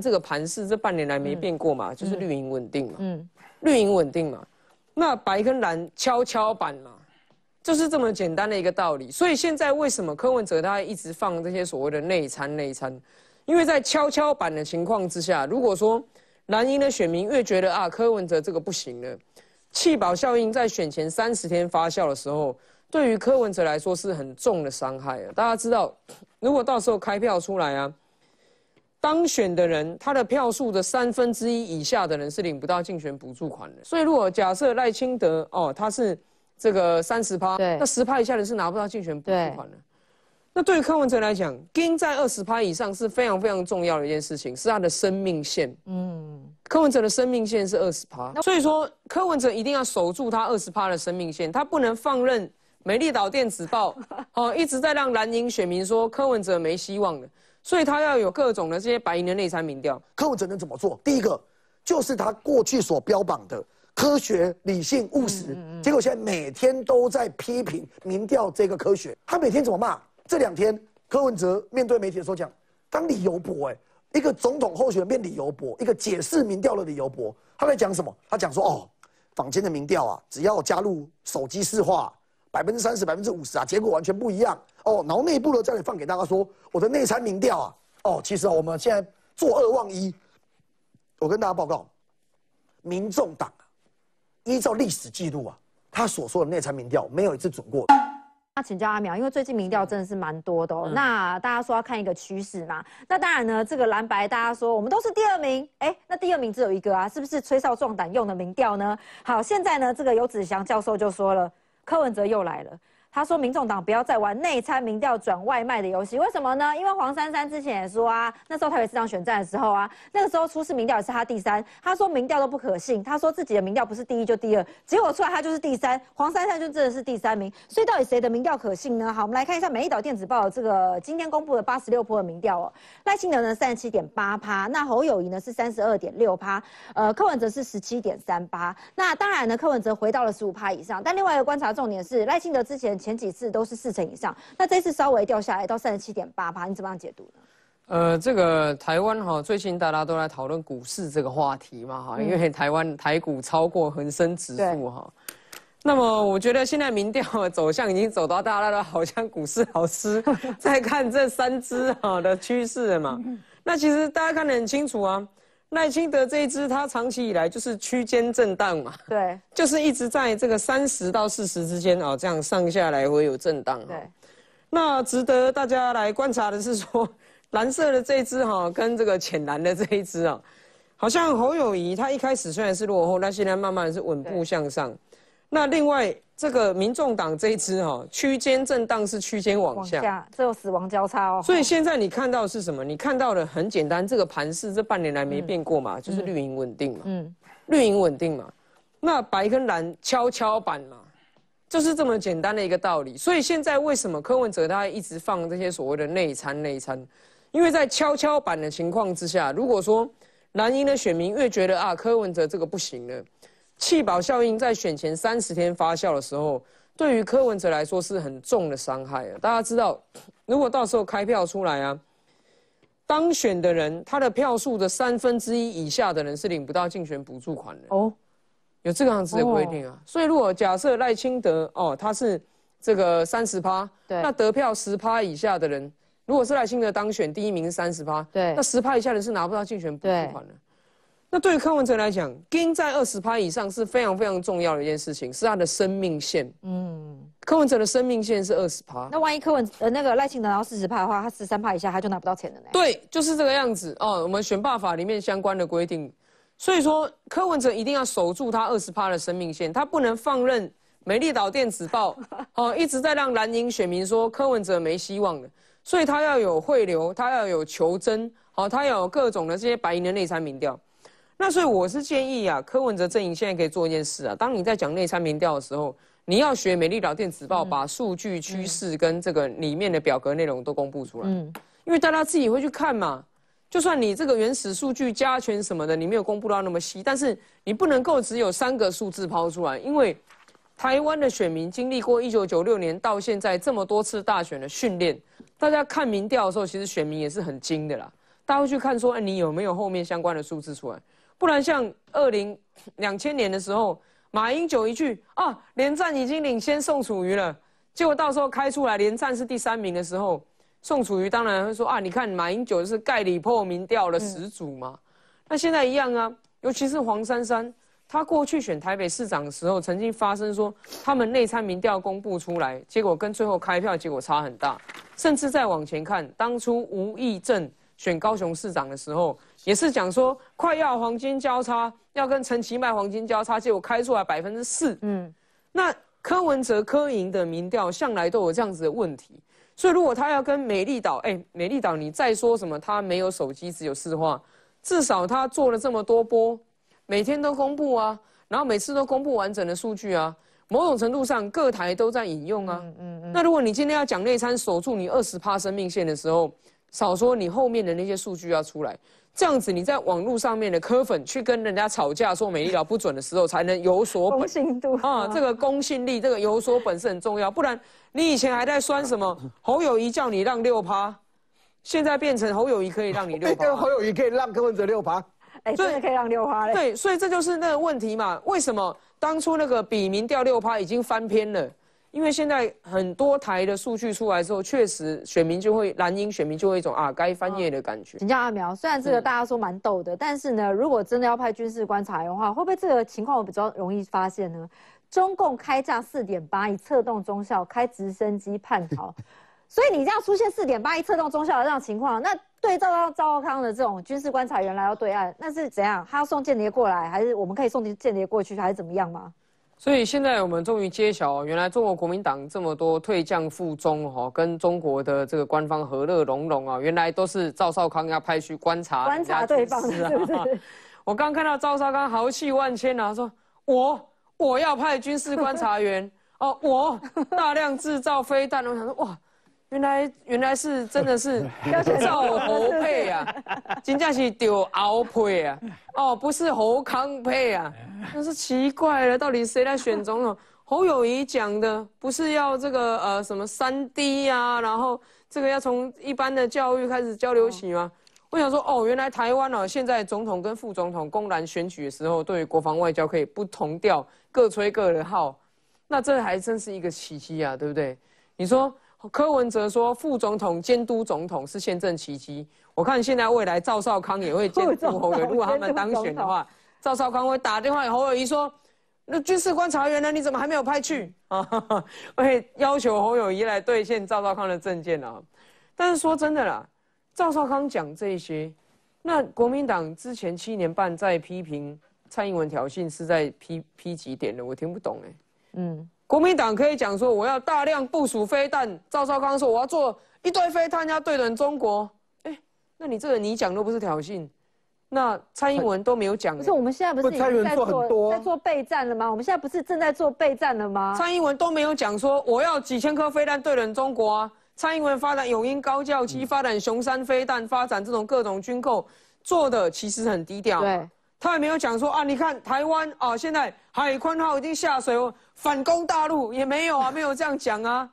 这个盘势这半年来没变过嘛，就是绿营稳定嘛，绿营稳定嘛，那白跟蓝跷跷板嘛，就是这么简单的一个道理。所以现在为什么柯文哲他一直放这些所谓的内参、内参？因为在跷跷板的情况之下，如果说蓝营的选民越觉得啊，柯文哲这个不行了，气保效应在选前三十天发酵的时候，对于柯文哲来说是很重的伤害。大家知道，如果到时候开票出来啊。当选的人，他的票数的三分之一以下的人是领不到竞选补助款的。所以，如果假设赖清德哦，他是这个三十趴，那十趴以下的人是拿不到竞选补助款的。那对于柯文哲来讲，跟在二十趴以上是非常非常重要的一件事情，是他的生命线。嗯，柯文哲的生命线是二十趴，所以说柯文哲一定要守住他二十趴的生命线，他不能放任美丽岛电子报哦一直在让蓝营选民说柯文哲没希望的。所以他要有各种的这些白银的内参民调，柯文哲能怎么做？第一个就是他过去所标榜的科学、理性、务实，结果现在每天都在批评民调这个科学。他每天怎么骂？这两天柯文哲面对媒体的时候讲，当理由博哎，一个总统候选人面对游博，一个解释民调的由博，他在讲什么？他讲说哦，坊间的民调啊，只要加入手机市话，百分之三十，百分之五十啊，结果完全不一样哦。然后内部的再来放给大家说，我的内参民调啊，哦，其实我们现在做二望一。我跟大家报告，民众党依照历史记录啊，他所说的内参民调没有一次准过。那请教阿苗，因为最近民调真的是蛮多的哦。那大家说要看一个趋势嘛？那当然呢，这个蓝白大家说我们都是第二名，哎，那第二名只有一个啊，是不是吹哨壮胆用的民调呢？好，现在呢，这个游子祥教授就说了。柯文哲又来了。他说：“民众党不要再玩内参民调转外卖的游戏，为什么呢？因为黄珊珊之前也说啊，那时候台北市长选战的时候啊，那个时候出示民调也是他第三。他说民调都不可信，他说自己的民调不是第一就第二，结果出来他就是第三，黄珊珊就真的是第三名。所以到底谁的民调可信呢？好，我们来看一下《美丽岛电子报》这个今天公布的八十六波的民调哦。赖清德呢三十七点八趴，那侯友谊呢是三十二点六趴，呃，柯文哲是十七点三八。那当然呢，柯文哲回到了十五趴以上。但另外一个观察重点是赖清德之前。”前几次都是四成以上，那这次稍微掉下来到三十七点八八，你怎么解读呢？呃，这个台湾哈，最近大家都来讨论股市这个话题嘛哈，因为台湾台股超过恒生指数哈，那么我觉得现在民调走向已经走到大家都好像股市老师在看这三只哈的趋势嘛，那其实大家看得很清楚啊。赖清德这一支，它长期以来就是区间震荡嘛，对，就是一直在这个三十到四十之间啊，这样上下来回有震荡。对，那值得大家来观察的是说，蓝色的这一支哈，跟这个浅蓝的这一支啊，好像侯友谊他一开始虽然是落后，那现在慢慢是稳步向上。那另外。这个民众党这一支哈，区间震荡是区间往下，这有死亡交叉哦。所以现在你看到是什么？你看到的很简单，这个盘势这半年来没变过嘛，就是绿营稳定嘛。嗯，绿营稳定嘛，那白跟蓝跷跷板嘛，就是这么简单的一个道理。所以现在为什么柯文哲他一直放这些所谓的内参、内参？因为在跷跷板的情况之下，如果说蓝营的选民越觉得啊，柯文哲这个不行了。气保效应在选前三十天发酵的时候，对于柯文哲来说是很重的伤害啊！大家知道，如果到时候开票出来啊，当选的人他的票数的三分之一以下的人是领不到竞选补助款的哦，有这个样子的规定啊。所以如果假设赖清德哦他是这个三十趴，那得票十趴以下的人，如果是赖清德当选第一名三十趴，对，那十趴以下的人是拿不到竞选补助款的。那对于柯文哲来讲，e 在二十趴以上是非常非常重要的一件事情，是他的生命线。嗯，柯文哲的生命线是二十趴。那万一柯文呃那个赖清德拿到四十趴的话，他十三趴以下他就拿不到钱了呢？对，就是这个样子哦。我们选罢法里面相关的规定，所以说柯文哲一定要守住他二十趴的生命线，他不能放任美丽岛电子报，哦一直在让蓝营选民说柯文哲没希望了，所以他要有汇流，他要有求真，好，他要有各种的这些白银的内参民调。那所以我是建议啊，柯文哲阵营现在可以做一件事啊。当你在讲内参民调的时候，你要学《美丽岛电子报》，把数据趋势跟这个里面的表格内容都公布出来。嗯，因为大家自己会去看嘛。就算你这个原始数据加权什么的，你没有公布到那么细，但是你不能够只有三个数字抛出来，因为台湾的选民经历过一九九六年到现在这么多次大选的训练，大家看民调的时候，其实选民也是很精的啦。大家会去看说，哎，你有没有后面相关的数字出来？不然像二零两千年的时候，马英九一句啊，连战已经领先宋楚瑜了，结果到时候开出来，连战是第三名的时候，宋楚瑜当然会说啊，你看马英九是盖里破民调的始祖嘛，那现在一样啊，尤其是黄珊珊，她过去选台北市长的时候，曾经发生说他们内参民调公布出来，结果跟最后开票结果差很大，甚至再往前看，当初吴益政选高雄市长的时候。也是讲说快要黄金交叉，要跟陈其迈黄金交叉，结果开出来百分之四。嗯，那柯文哲、柯盈的民调向来都有这样子的问题，所以如果他要跟美丽岛，哎，美丽岛，你再说什么他没有手机，只有四话，至少他做了这么多波，每天都公布啊，然后每次都公布完整的数据啊，某种程度上各台都在引用啊。嗯嗯嗯。那如果你今天要讲内参守住你二十趴生命线的时候，少说你后面的那些数据要出来，这样子你在网络上面的科粉去跟人家吵架说美丽岛不准的时候，才能有所公信度啊。这个公信力，这个有所本事很重要。不然，你以前还在酸什么 侯友谊叫你让六趴，现在变成侯友谊可以让你六趴？对，侯友谊可以让柯文哲六趴，哎，真的可以让六趴嘞。对，所以这就是那个问题嘛。为什么当初那个笔名掉六趴已经翻篇了？因为现在很多台的数据出来之后，确实选民就会蓝营选民就会一种啊该翻页的感觉。请教阿苗，虽然这个大家说蛮逗的，但是呢，如果真的要派军事观察员的话，会不会这个情况我比较容易发现呢？中共开价四点八亿，策动中校开直升机叛逃，所以你这样出现四点八亿策动中校的这样情况，那对照到赵浩康的这种军事观察员来到对岸，那是怎样？他要送间谍过来，还是我们可以送间谍过去，还是怎么样吗？所以现在我们终于揭晓，原来中国国民党这么多退将附中，哈，跟中国的这个官方和乐融融啊，原来都是赵少康要派去观察、观察对方，是是？我刚看到赵少康豪气万千啊，他说：“我我要派军事观察员哦，我大量制造飞弹。”我想说，哇！原来原来是真的是 要找侯佩啊，真正是丢敖佩啊，哦不是侯康佩啊，真是奇怪了，到底谁来选总统？侯友谊讲的不是要这个呃什么三 D 啊，然后这个要从一般的教育开始交流起吗？我想说哦，原来台湾哦，现在总统跟副总统公然选举的时候，对于国防外交可以不同调，各吹各的号，那这还真是一个奇迹啊，对不对？你说？柯文哲说：“副总统监督总统是宪政奇迹。我看现在未来赵少康也会监督侯友如果他们当选的话，赵少康会打电话给侯友谊说：“那军事观察员呢？你怎么还没有派去？”啊，会要求侯友谊来兑现赵少康的证件啊。但是说真的啦，赵少康讲这些，那国民党之前七年半在批评蔡英文挑衅，是在批批几点的？我听不懂哎。嗯。国民党可以讲说，我要大量部署飞弹。赵少康说，我要做一堆飞弹，要对准中国。哎，那你这个你讲都不是挑衅。那蔡英文都没有讲。不是，我们现在不是在做在做备战了吗？我们现在不是正在做备战了吗？蔡英文都没有讲说，我要几千颗飞弹对准中国啊。蔡英文发展永鹰高教机，发展雄山飞弹，发展这种各种军购，做的其实很低调。对。他也没有讲说啊，你看台湾啊，现在海宽号已经下水，反攻大陆也没有啊，没有这样讲啊。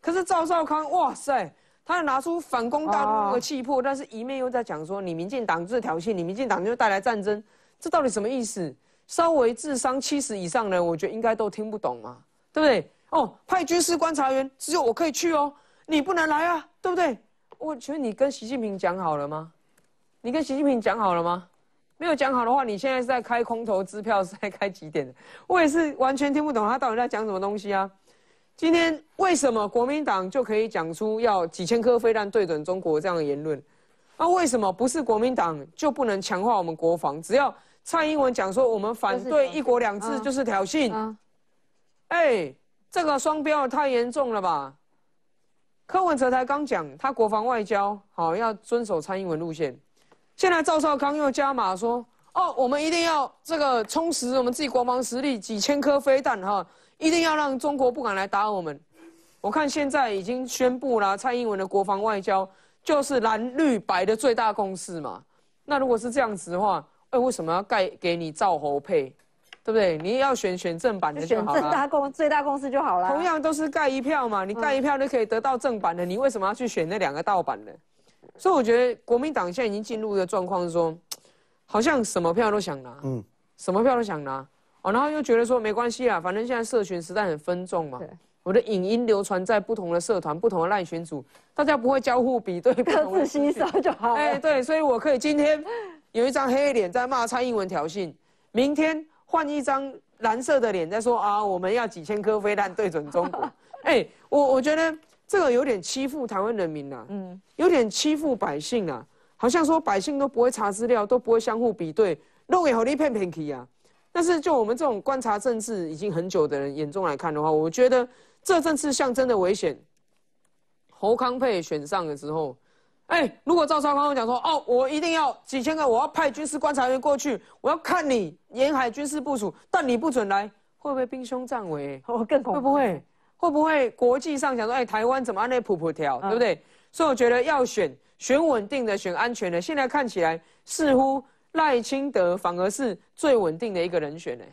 可是赵少康，哇塞，他拿出反攻大陆那个气魄，但是一面又在讲说你民进党在挑衅，你民进党就带来战争，这到底什么意思？稍微智商七十以上的人，我觉得应该都听不懂嘛，对不对？哦，派军事观察员，只有我可以去哦，你不能来啊，对不对？我请问你跟习近平讲好了吗？你跟习近平讲好了吗？没有讲好的话，你现在是在开空头支票，是在开几点的？我也是完全听不懂他到底在讲什么东西啊！今天为什么国民党就可以讲出要几千颗飞弹对准中国这样的言论？那为什么不是国民党就不能强化我们国防？只要蔡英文讲说我们反对一国两制就是挑衅？哎，这个双标太严重了吧？柯文哲才刚讲他国防外交好要遵守蔡英文路线。现在赵少康又加码说：“哦，我们一定要这个充实我们自己国防实力，几千颗飞弹哈，一定要让中国不敢来打我们。”我看现在已经宣布了，蔡英文的国防外交就是蓝绿白的最大共识嘛。那如果是这样子的话，哎，为什么要盖给你赵侯配，对不对？你要选选正版的就好了。最大公最大公司就好了。同样都是盖一票嘛，你盖一票就可以得到正版的，你为什么要去选那两个盗版的？所以我觉得国民党现在已经进入的状况是说，好像什么票都想拿，嗯，什么票都想拿，哦，然后又觉得说没关系啊，反正现在社群时代很分众嘛，我的影音流传在不同的社团、不同的赖群组，大家不会交互比对，各自吸收就好。哎，对，所以我可以今天有一张黑脸在骂蔡英文挑衅，明天换一张蓝色的脸在说啊，我们要几千颗飞弹对准中国。哎，我我觉得。这个有点欺负台湾人民啦，嗯，有点欺负百姓啊，好像说百姓都不会查资料，都不会相互比对，弄给好立平平去啊。但是就我们这种观察政治已经很久的人眼中来看的话，我觉得这政治象征的危险。侯康沛选上了之后，哎，如果赵少康讲说，哦，我一定要几千个，我要派军事观察员过去，我要看你沿海军事部署，但你不准来，会不会兵凶战尾？我更恐怖，会不会？会不会国际上讲说，哎，台湾怎么安内普普条，对不对？所以我觉得要选选稳定的，选安全的。现在看起来似乎赖清德反而是最稳定的一个人选呢。